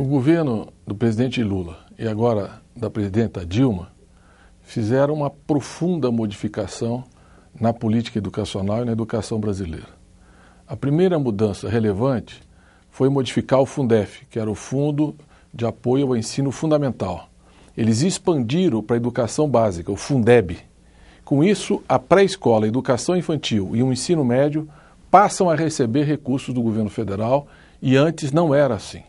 O governo do presidente Lula e agora da presidenta Dilma fizeram uma profunda modificação na política educacional e na educação brasileira. A primeira mudança relevante foi modificar o Fundef, que era o Fundo de Apoio ao Ensino Fundamental. Eles expandiram para a educação básica, o Fundeb. Com isso, a pré-escola, a educação infantil e o ensino médio passam a receber recursos do governo federal e antes não era assim.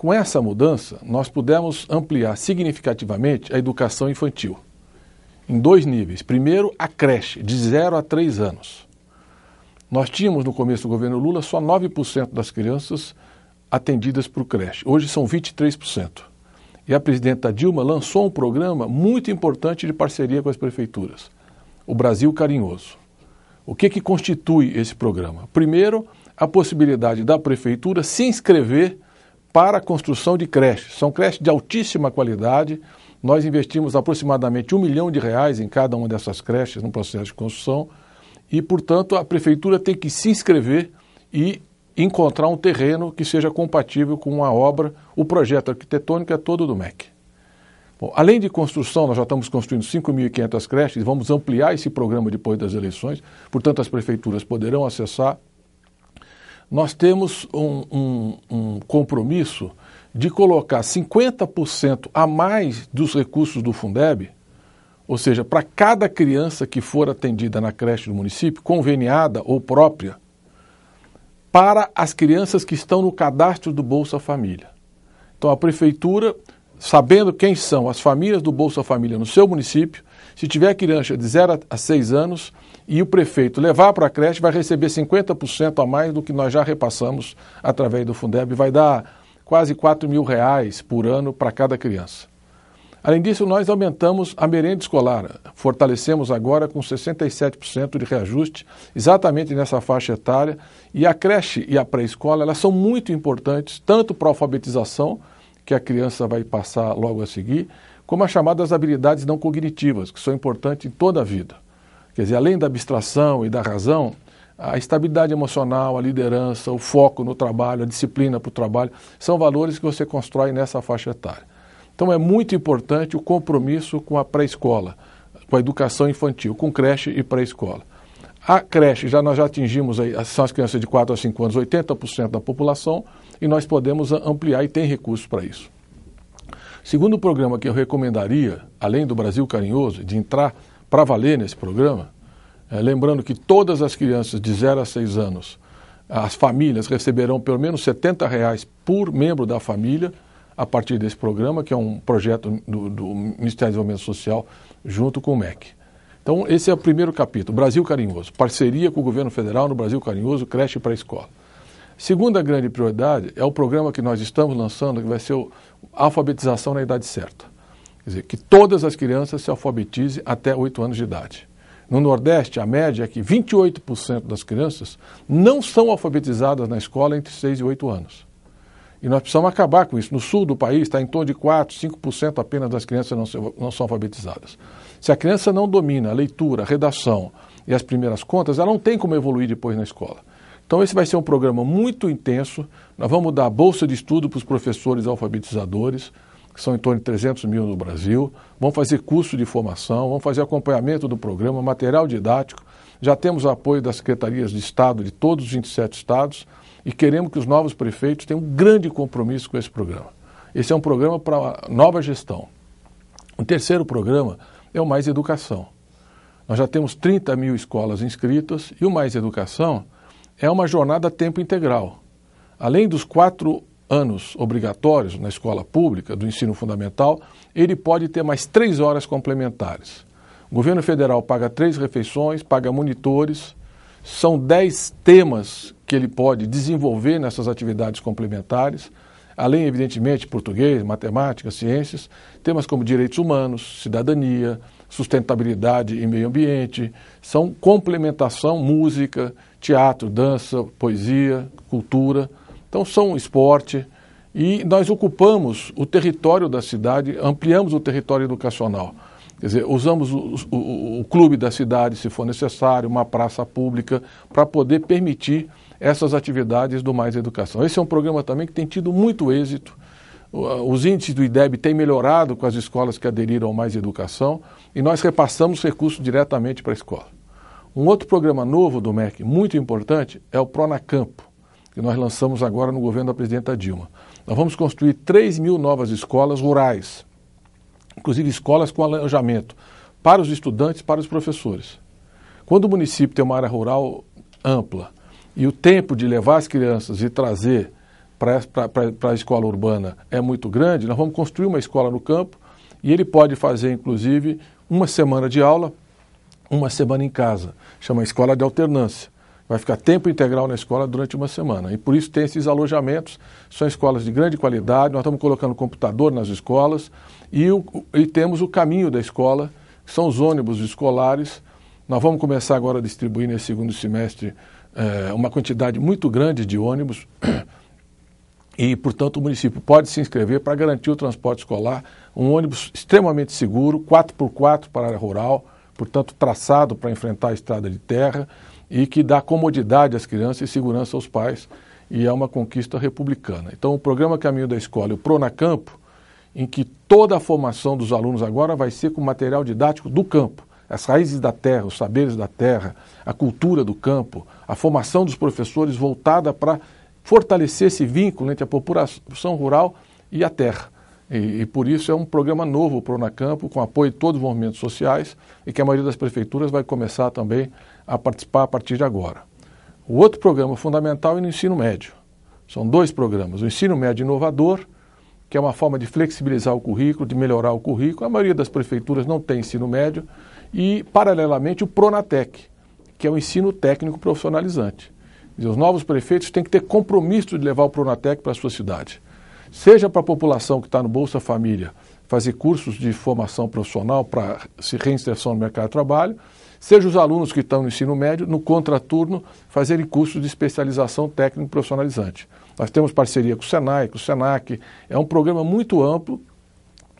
Com essa mudança, nós pudemos ampliar significativamente a educação infantil em dois níveis. Primeiro, a creche, de 0 a 3 anos. Nós tínhamos no começo do governo Lula só 9% das crianças atendidas por creche. Hoje são 23%. E a presidenta Dilma lançou um programa muito importante de parceria com as prefeituras, o Brasil Carinhoso. O que, que constitui esse programa? Primeiro, a possibilidade da prefeitura se inscrever para a construção de creches. São creches de altíssima qualidade. Nós investimos aproximadamente um milhão de reais em cada uma dessas creches no processo de construção e, portanto, a prefeitura tem que se inscrever e encontrar um terreno que seja compatível com a obra. O projeto arquitetônico é todo do MEC. Bom, além de construção, nós já estamos construindo 5.500 creches, vamos ampliar esse programa depois das eleições, portanto, as prefeituras poderão acessar nós temos um, um, um compromisso de colocar 50% a mais dos recursos do Fundeb, ou seja, para cada criança que for atendida na creche do município, conveniada ou própria, para as crianças que estão no cadastro do Bolsa Família. Então a prefeitura, sabendo quem são as famílias do Bolsa Família no seu município, se tiver criança de 0 a 6 anos e o prefeito levar para a creche, vai receber 50% a mais do que nós já repassamos através do Fundeb. Vai dar quase 4 mil reais por ano para cada criança. Além disso, nós aumentamos a merenda escolar, fortalecemos agora com 67% de reajuste, exatamente nessa faixa etária, e a creche e a pré-escola, elas são muito importantes, tanto para a alfabetização, que a criança vai passar logo a seguir, como as chamadas habilidades não cognitivas, que são importantes em toda a vida. Quer dizer, além da abstração e da razão, a estabilidade emocional, a liderança, o foco no trabalho, a disciplina para o trabalho, são valores que você constrói nessa faixa etária. Então é muito importante o compromisso com a pré-escola, com a educação infantil, com creche e pré-escola. A creche, já nós já atingimos, aí, são as crianças de 4 a 5 anos, 80% da população, e nós podemos ampliar e tem recursos para isso. Segundo programa que eu recomendaria, além do Brasil Carinhoso, de entrar para valer nesse programa, é, lembrando que todas as crianças de 0 a 6 anos, as famílias receberão pelo menos R$ 70 reais por membro da família a partir desse programa, que é um projeto do, do Ministério do Desenvolvimento Social junto com o MEC. Então, esse é o primeiro capítulo, Brasil Carinhoso, parceria com o governo federal no Brasil Carinhoso, creche para escola. Segunda grande prioridade é o programa que nós estamos lançando, que vai ser a alfabetização na idade certa. Quer dizer, que todas as crianças se alfabetizem até 8 anos de idade. No Nordeste, a média é que 28% das crianças não são alfabetizadas na escola entre 6 e 8 anos. E nós precisamos acabar com isso. No sul do país, está em torno de 4, 5% apenas das crianças não são, não são alfabetizadas. Se a criança não domina a leitura, a redação e as primeiras contas, ela não tem como evoluir depois na escola. Então, esse vai ser um programa muito intenso. Nós vamos dar bolsa de estudo para os professores alfabetizadores, que são em torno de 300 mil no Brasil. Vamos fazer curso de formação, vamos fazer acompanhamento do programa, material didático. Já temos apoio das secretarias de Estado de todos os 27 estados e queremos que os novos prefeitos tenham um grande compromisso com esse programa. Esse é um programa para nova gestão. O terceiro programa é o Mais Educação. Nós já temos 30 mil escolas inscritas e o Mais Educação é uma jornada a tempo integral. Além dos quatro anos obrigatórios na escola pública do ensino fundamental, ele pode ter mais três horas complementares. O governo federal paga três refeições, paga monitores, são dez temas que ele pode desenvolver nessas atividades complementares, além, evidentemente, português, matemática, ciências, temas como direitos humanos, cidadania, sustentabilidade e meio ambiente, são complementação, música, teatro, dança, poesia, cultura. Então são esporte e nós ocupamos o território da cidade, ampliamos o território educacional. Quer dizer, usamos o, o, o clube da cidade, se for necessário, uma praça pública, para poder permitir essas atividades do Mais Educação. Esse é um programa também que tem tido muito êxito. Os índices do IDEB têm melhorado com as escolas que aderiram ao Mais Educação e nós repassamos recursos diretamente para a escola. Um outro programa novo do MEC, muito importante, é o Pronacampo, que nós lançamos agora no governo da presidenta Dilma. Nós vamos construir 3 mil novas escolas rurais, inclusive escolas com alojamento, para os estudantes, para os professores. Quando o município tem uma área rural ampla e o tempo de levar as crianças e trazer para a escola urbana é muito grande, nós vamos construir uma escola no campo e ele pode fazer, inclusive, uma semana de aula, uma semana em casa. Chama escola de alternância. Vai ficar tempo integral na escola durante uma semana. E por isso tem esses alojamentos, são escolas de grande qualidade, nós estamos colocando computador nas escolas e, o, e temos o caminho da escola, que são os ônibus escolares. Nós vamos começar agora a distribuir nesse segundo semestre eh, uma quantidade muito grande de ônibus. E, portanto, o município pode se inscrever para garantir o transporte escolar, um ônibus extremamente seguro, 4x4 para a área rural, portanto, traçado para enfrentar a estrada de terra e que dá comodidade às crianças e segurança aos pais, e é uma conquista republicana. Então, o programa Caminho da Escola e o Pronacampo, em que toda a formação dos alunos agora vai ser com material didático do campo as raízes da terra, os saberes da terra, a cultura do campo, a formação dos professores voltada para fortalecer esse vínculo entre a população rural e a terra. E, e, por isso é um programa novo para o Unacampo, com apoio de todos os movimentos sociais e que a maioria das prefeituras vai começar também a participar a partir de agora. O outro programa fundamental é no ensino médio. São dois programas: o ensino médio inovador, que é uma forma de flexibilizar o currículo, de melhorar o currículo. A maioria das prefeituras não tem ensino médio. E, paralelamente, o Pronatec, que é o ensino técnico profissionalizante os novos prefeitos têm que ter compromisso de levar o Pronatec para a sua cidade. Seja para a população que está no Bolsa Família fazer cursos de formação profissional para se reinserção no mercado de trabalho, seja os alunos que estão no ensino médio, no contraturno, fazerem cursos de especialização técnico profissionalizante. Nós temos parceria com o Senai, com o Senac, é um programa muito amplo,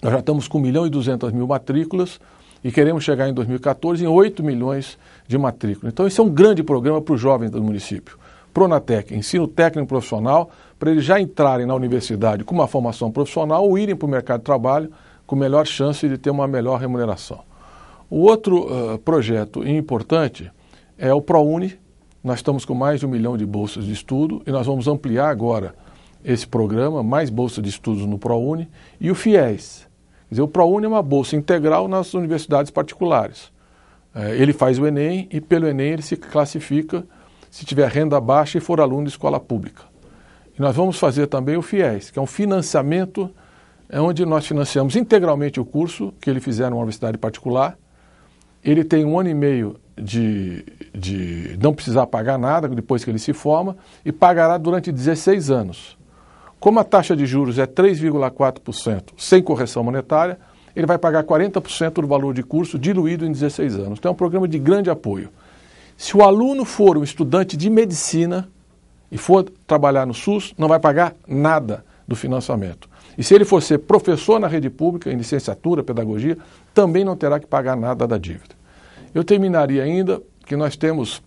nós já estamos com 1 milhão e 200 mil matrículas e queremos chegar em 2014 em 8 milhões de matrículas. Então, esse é um grande programa para os jovens do município. Pronatec, ensino técnico profissional, para eles já entrarem na universidade com uma formação profissional ou irem para o mercado de trabalho com melhor chance de ter uma melhor remuneração. O outro uh, projeto importante é o ProUni. Nós estamos com mais de um milhão de bolsas de estudo e nós vamos ampliar agora esse programa, mais bolsas de estudos no ProUni e o FIES. Quer dizer, o ProUni é uma bolsa integral nas universidades particulares. Uh, ele faz o Enem e pelo Enem ele se classifica se tiver renda baixa e for aluno de escola pública. E nós vamos fazer também o FIES, que é um financiamento, é onde nós financiamos integralmente o curso que ele fizer numa universidade particular. Ele tem um ano e meio de, de não precisar pagar nada depois que ele se forma e pagará durante 16 anos. Como a taxa de juros é 3,4% sem correção monetária, ele vai pagar 40% do valor de curso diluído em 16 anos. Então é um programa de grande apoio. Se o aluno for um estudante de medicina e for trabalhar no SUS, não vai pagar nada do financiamento. E se ele for ser professor na rede pública, em licenciatura, pedagogia, também não terá que pagar nada da dívida. Eu terminaria ainda que nós temos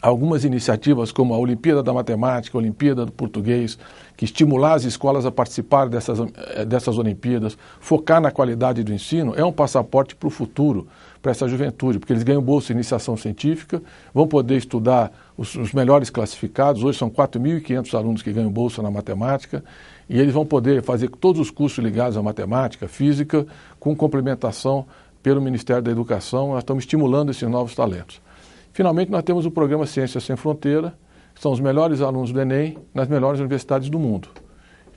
algumas iniciativas como a Olimpíada da Matemática, a Olimpíada do Português, que estimular as escolas a participar dessas, eh, dessas Olimpíadas, focar na qualidade do ensino, é um passaporte para o futuro para essa juventude, porque eles ganham bolsa de iniciação científica, vão poder estudar os, os melhores classificados, hoje são 4.500 alunos que ganham bolsa na matemática, e eles vão poder fazer todos os cursos ligados à matemática, física, com complementação pelo Ministério da Educação, nós estamos estimulando esses novos talentos. Finalmente, nós temos o programa Ciências Sem Fronteira, que são os melhores alunos do Enem nas melhores universidades do mundo.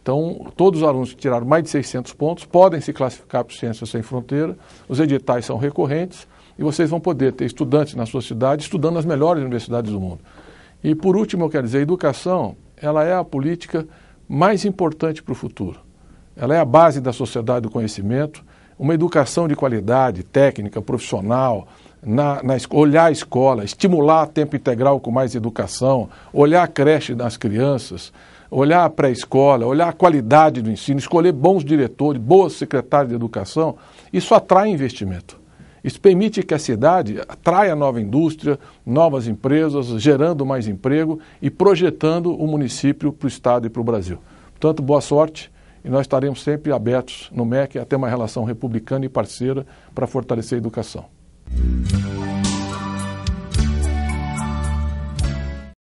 Então, todos os alunos que tiraram mais de 600 pontos podem se classificar para o Ciências Sem Fronteira. Os editais são recorrentes e vocês vão poder ter estudantes na sua cidade estudando nas melhores universidades do mundo. E, por último, eu quero dizer, a educação ela é a política mais importante para o futuro. Ela é a base da sociedade do conhecimento. Uma educação de qualidade, técnica, profissional, na, na, olhar a escola, estimular tempo integral com mais educação, olhar a creche das crianças, olhar a pré-escola, olhar a qualidade do ensino, escolher bons diretores, boas secretárias de educação, isso atrai investimento. Isso permite que a cidade atraia nova indústria, novas empresas, gerando mais emprego e projetando o município para o Estado e para o Brasil. Portanto, boa sorte e nós estaremos sempre abertos no MEC a ter uma relação republicana e parceira para fortalecer a educação.